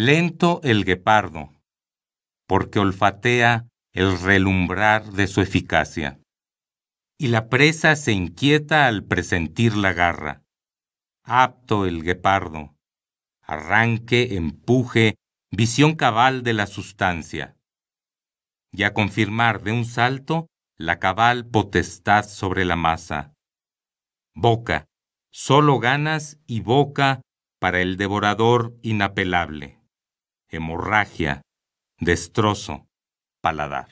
lento el guepardo, porque olfatea el relumbrar de su eficacia. Y la presa se inquieta al presentir la garra. Apto el guepardo, arranque, empuje, visión cabal de la sustancia. Y a confirmar de un salto la cabal potestad sobre la masa. Boca, solo ganas y boca para el devorador inapelable hemorragia, destrozo, paladar.